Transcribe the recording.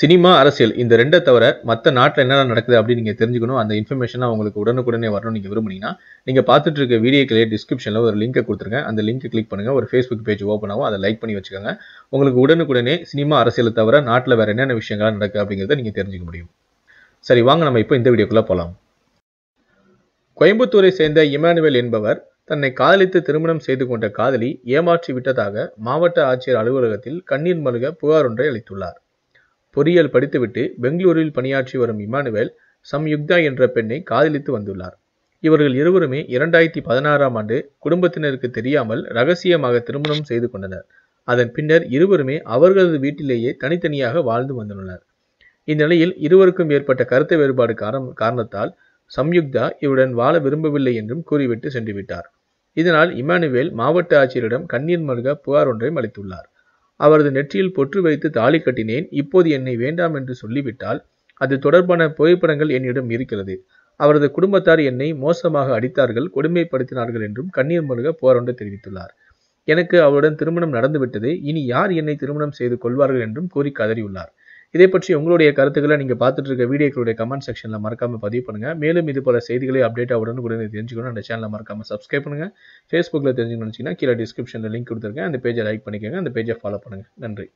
cinema அரசியல் இந்த ரெண்டை தவிர மற்ற நாட்டில் என்னென்ன நடக்குது அப்படின்னு நீங்கள் தெரிஞ்சுக்கணும் அந்த இன்ஃபர்மேஷனாக உங்களுக்கு உடனுக்குடனே வரணும் நீங்கள் விரும்புனீங்கன்னா நீங்கள் பார்த்துட்டு இருக்க வீடியோக்கிலே டிஸ்கிரிப்ஷனில் ஒரு லிங்கை கொடுத்துருங்க அந்த லிங்க்கை கிளிக் பண்ணுங்கள் ஒரு ஃபேஸ்புக் பேஜ் ஓப்பன் ஆகும் அதை லைக் பண்ணி வச்சுக்கோங்க உங்களுக்கு உடனுக்குடனே சினிமா அரசியலை தவிர நாட்டில் வேறு என்னென்ன விஷயங்கள் நடக்குது அப்படிங்கிறத நீங்கள் தெரிஞ்சுக்க முடியும் சரி வாங்க நம்ம இப்போ இந்த வீடியோக்குள்ளே போகலாம் கோயம்புத்தூரை சேர்ந்த இமானுவேல் என்பவர் தன்னை காதலித்து திருமணம் செய்து கொண்ட காதலி ஏமாற்றி விட்டதாக மாவட்ட ஆட்சியர் அலுவலகத்தில் கண்ணீர் மல்க புகார் ஒன்றை அளித்துள்ளார் பொறியியல் படித்துவிட்டு பெங்களூரில் பணியாற்றி வரும் இமானுவேல் சம்யுக்தா என்ற பெண்ணை காதலித்து வந்துள்ளார் இவர்கள் இருவருமே இரண்டாயிரத்தி பதினாறாம் ஆண்டு குடும்பத்தினருக்கு தெரியாமல் ரகசியமாக திருமணம் செய்து கொண்டனர் அதன் பின்னர் இருவருமே அவர்களது வீட்டிலேயே தனித்தனியாக வாழ்ந்து வந்துள்ளனர் இந்நிலையில் இருவருக்கும் ஏற்பட்ட கருத்து வேறுபாடு காரணம் காரணத்தால் சம்யுக்தா இவருடன் வாழ விரும்பவில்லை என்றும் கூறிவிட்டு சென்றுவிட்டார் இதனால் இமானுவேல் மாவட்ட ஆட்சியரிடம் கண்ணீர் மருக புகார் ஒன்றையும் அளித்துள்ளார் அவரது நெற்றியில் பொற்று வைத்து தாலி கட்டினேன் இப்போது என்னை வேண்டாம் என்று சொல்லிவிட்டால் அது தொடர்பான புகைப்படங்கள் என்னிடம் இருக்கிறது அவரது குடும்பத்தார் என்னை மோசமாக அடித்தார்கள் கொடுமைப்படுத்தினார்கள் என்றும் கண்ணீர் மருக போராண்டு தெரிவித்துள்ளார் எனக்கு அவருடன் திருமணம் நடந்துவிட்டது இனி யார் என்னை திருமணம் செய்து கொள்வார்கள் என்றும் கூறி கதறியுள்ளார் இதை பற்றி உங்களுடைய கருத்துக்களை நீங்கள் பார்த்துட்டு இருக்க வீடியோக்களுடைய கமெண்ட் செக்ஷனில் மறக்காமல் பதிவு பண்ணுங்கள் மேலும் இது போல செய்திகளை அப்டேட்டாக உடனுக்குடன் தெரிஞ்சுக்கணும் அந்த சேனலை மறக்காமல் சப்ஸ்கிரைப் பண்ணுங்கள் ஃபேஸ்புக்கில் தெரிஞ்சுக்கணும் நினச்சிங்கன்னா கீழே டிஸ்கிரிப்ஷனில் லிங்க் கொடுத்துருக்கேன் அந்த பேஜை லைக் பண்ணிக்கோங்க அந்த பேஜை ஃபாலோ பண்ணுங்கள் நன்றி